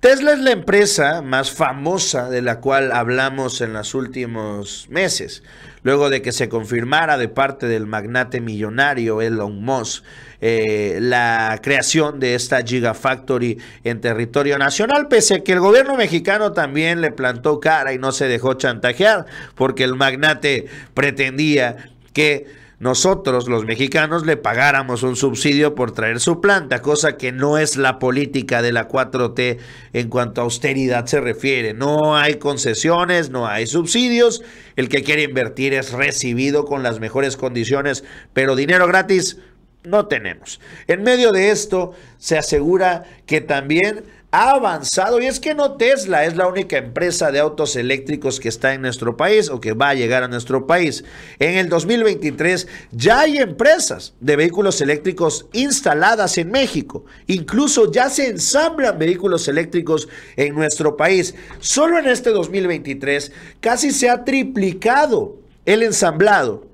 Tesla es la empresa más famosa de la cual hablamos en los últimos meses, luego de que se confirmara de parte del magnate millonario Elon Musk eh, la creación de esta Gigafactory en territorio nacional, pese a que el gobierno mexicano también le plantó cara y no se dejó chantajear, porque el magnate pretendía que nosotros los mexicanos le pagáramos un subsidio por traer su planta, cosa que no es la política de la 4T en cuanto a austeridad se refiere. No hay concesiones, no hay subsidios, el que quiere invertir es recibido con las mejores condiciones, pero dinero gratis no tenemos. En medio de esto se asegura que también ha avanzado y es que no Tesla es la única empresa de autos eléctricos que está en nuestro país o que va a llegar a nuestro país. En el 2023 ya hay empresas de vehículos eléctricos instaladas en México. Incluso ya se ensamblan vehículos eléctricos en nuestro país. Solo en este 2023 casi se ha triplicado el ensamblado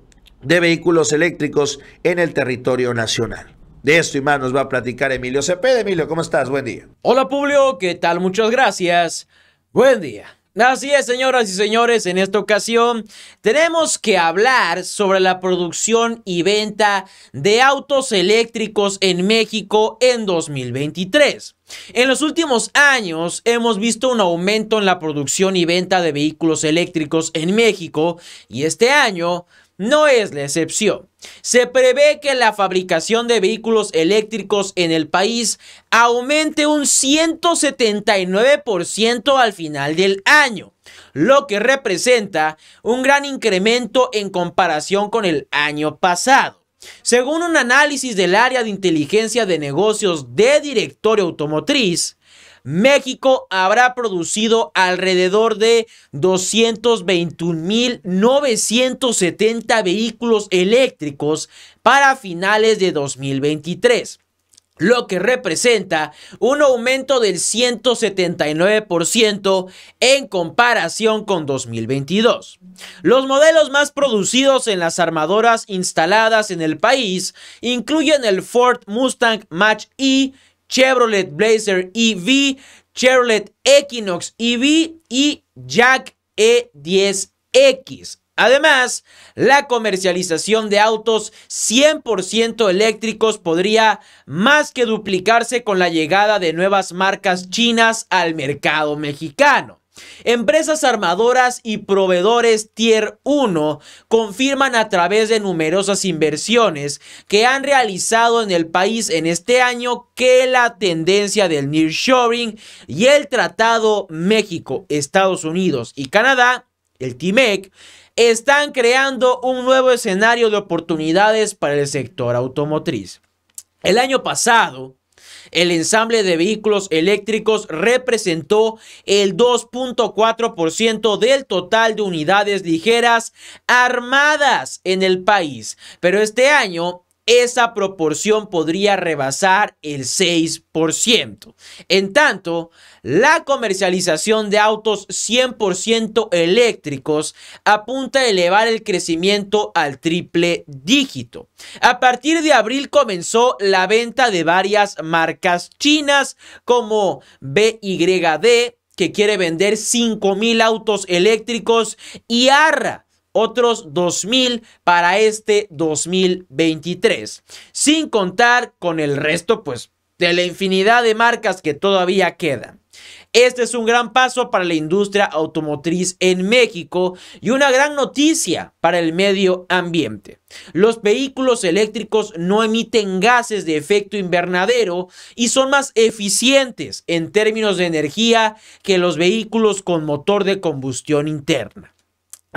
de vehículos eléctricos en el territorio nacional. De esto y más nos va a platicar Emilio Cepeda. Emilio, ¿cómo estás? Buen día. Hola Publio, ¿qué tal? Muchas gracias. Buen día. Así es, señoras y señores, en esta ocasión tenemos que hablar sobre la producción y venta de autos eléctricos en México en 2023. En los últimos años hemos visto un aumento en la producción y venta de vehículos eléctricos en México y este año no es la excepción. Se prevé que la fabricación de vehículos eléctricos en el país aumente un 179% al final del año, lo que representa un gran incremento en comparación con el año pasado. Según un análisis del área de inteligencia de negocios de Directorio Automotriz, México habrá producido alrededor de 221.970 vehículos eléctricos para finales de 2023 lo que representa un aumento del 179% en comparación con 2022. Los modelos más producidos en las armadoras instaladas en el país incluyen el Ford Mustang Mach-E Chevrolet Blazer EV, Chevrolet Equinox EV y Jack E10X. Además, la comercialización de autos 100% eléctricos podría más que duplicarse con la llegada de nuevas marcas chinas al mercado mexicano. Empresas armadoras y proveedores Tier 1 confirman a través de numerosas inversiones que han realizado en el país en este año que la tendencia del nearshoring y el tratado México, Estados Unidos y Canadá, el TIMEC, están creando un nuevo escenario de oportunidades para el sector automotriz. El año pasado, el ensamble de vehículos eléctricos representó el 2.4% del total de unidades ligeras armadas en el país. Pero este año esa proporción podría rebasar el 6%. En tanto, la comercialización de autos 100% eléctricos apunta a elevar el crecimiento al triple dígito. A partir de abril comenzó la venta de varias marcas chinas como BYD, que quiere vender 5.000 autos eléctricos, y ARRA, otros 2.000 para este 2023. Sin contar con el resto, pues, de la infinidad de marcas que todavía quedan. Este es un gran paso para la industria automotriz en México y una gran noticia para el medio ambiente. Los vehículos eléctricos no emiten gases de efecto invernadero y son más eficientes en términos de energía que los vehículos con motor de combustión interna.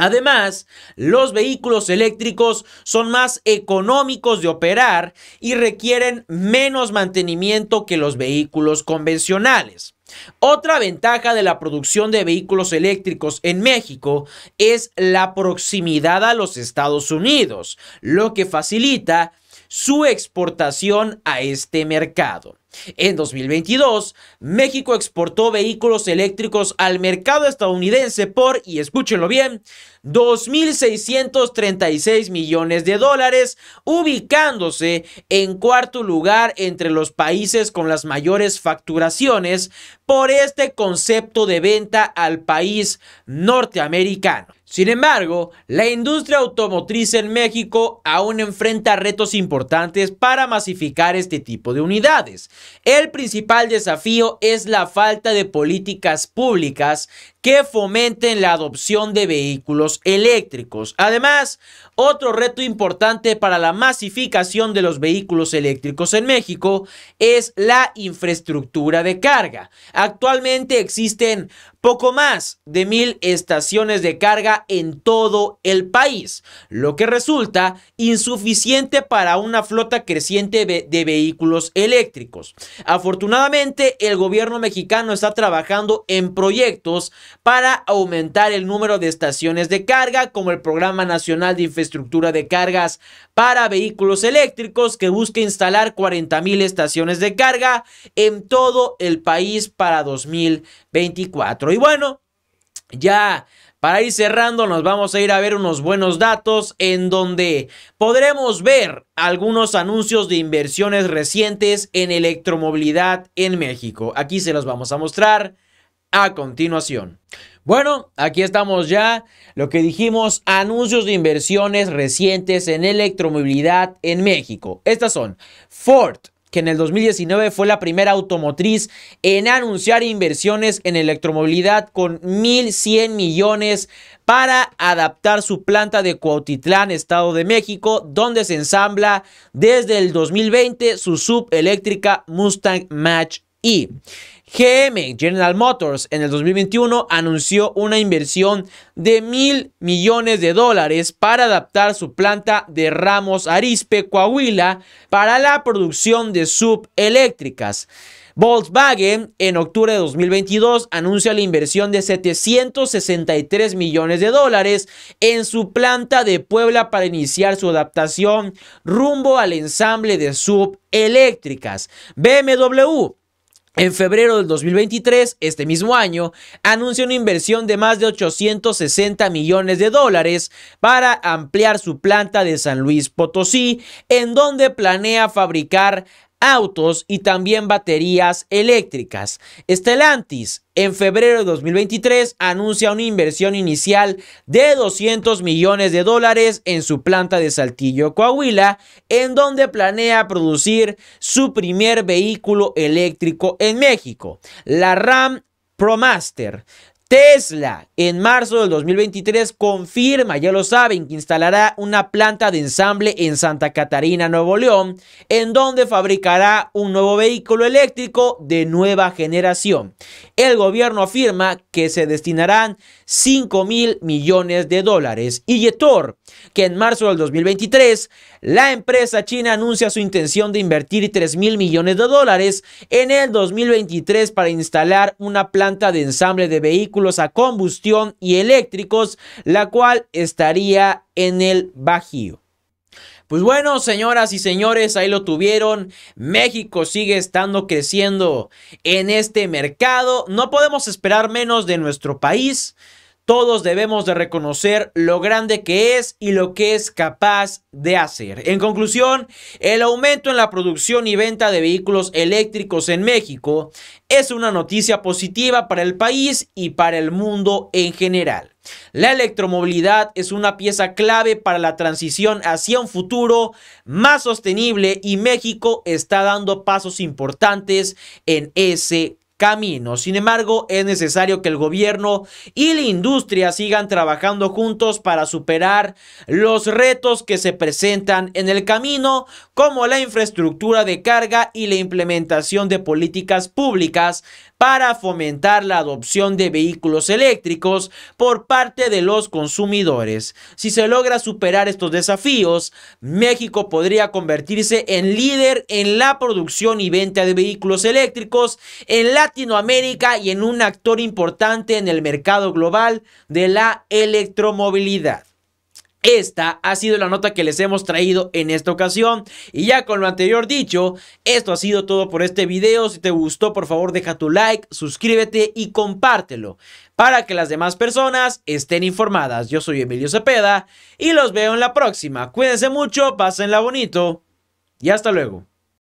Además, los vehículos eléctricos son más económicos de operar y requieren menos mantenimiento que los vehículos convencionales. Otra ventaja de la producción de vehículos eléctricos en México es la proximidad a los Estados Unidos, lo que facilita su exportación a este mercado. En 2022, México exportó vehículos eléctricos al mercado estadounidense por, y escúchenlo bien, 2.636 millones de dólares, ubicándose en cuarto lugar entre los países con las mayores facturaciones por este concepto de venta al país norteamericano. Sin embargo, la industria automotriz en México aún enfrenta retos importantes para masificar este tipo de unidades. El principal desafío es la falta de políticas públicas que fomenten la adopción de vehículos eléctricos. Además, otro reto importante para la masificación de los vehículos eléctricos en México es la infraestructura de carga. Actualmente existen poco más de mil estaciones de carga en todo el país, lo que resulta insuficiente para una flota creciente de vehículos eléctricos. Afortunadamente, el gobierno mexicano está trabajando en proyectos para aumentar el número de estaciones de carga, como el Programa Nacional de Infraestructura de Cargas para Vehículos Eléctricos, que busca instalar 40 mil estaciones de carga en todo el país para 2024. Y bueno, ya para ir cerrando, nos vamos a ir a ver unos buenos datos en donde podremos ver algunos anuncios de inversiones recientes en electromovilidad en México. Aquí se los vamos a mostrar a continuación. Bueno, aquí estamos ya. Lo que dijimos, anuncios de inversiones recientes en electromovilidad en México. Estas son Ford, que en el 2019 fue la primera automotriz en anunciar inversiones en electromovilidad con 1.100 millones para adaptar su planta de Cuautitlán, Estado de México, donde se ensambla desde el 2020 su subeléctrica Mustang Match E. GM, General Motors, en el 2021 anunció una inversión de mil millones de dólares para adaptar su planta de Ramos Arizpe, Coahuila, para la producción de subeléctricas. Volkswagen en octubre de 2022 anuncia la inversión de 763 millones de dólares en su planta de Puebla para iniciar su adaptación rumbo al ensamble de subeléctricas. BMW en febrero del 2023, este mismo año, anunció una inversión de más de 860 millones de dólares para ampliar su planta de San Luis Potosí, en donde planea fabricar autos y también baterías eléctricas. Stellantis en febrero de 2023 anuncia una inversión inicial de 200 millones de dólares en su planta de Saltillo, Coahuila, en donde planea producir su primer vehículo eléctrico en México, la RAM ProMaster Tesla en marzo del 2023 confirma, ya lo saben, que instalará una planta de ensamble en Santa Catarina, Nuevo León, en donde fabricará un nuevo vehículo eléctrico de nueva generación. El gobierno afirma que se destinarán 5 mil millones de dólares. Y Yetor, que en marzo del 2023, la empresa china anuncia su intención de invertir 3 mil millones de dólares en el 2023 para instalar una planta de ensamble de vehículos a combustión y eléctricos, la cual estaría en el Bajío. Pues bueno, señoras y señores, ahí lo tuvieron. México sigue estando creciendo en este mercado. No podemos esperar menos de nuestro país todos debemos de reconocer lo grande que es y lo que es capaz de hacer. En conclusión, el aumento en la producción y venta de vehículos eléctricos en México es una noticia positiva para el país y para el mundo en general. La electromovilidad es una pieza clave para la transición hacia un futuro más sostenible y México está dando pasos importantes en ese camino. Sin embargo, es necesario que el gobierno y la industria sigan trabajando juntos para superar los retos que se presentan en el camino, como la infraestructura de carga y la implementación de políticas públicas para fomentar la adopción de vehículos eléctricos por parte de los consumidores. Si se logra superar estos desafíos, México podría convertirse en líder en la producción y venta de vehículos eléctricos en Latinoamérica y en un actor importante en el mercado global de la electromovilidad. Esta ha sido la nota que les hemos traído en esta ocasión y ya con lo anterior dicho, esto ha sido todo por este video, si te gustó por favor deja tu like, suscríbete y compártelo para que las demás personas estén informadas. Yo soy Emilio Cepeda y los veo en la próxima, cuídense mucho, pásenla bonito y hasta luego.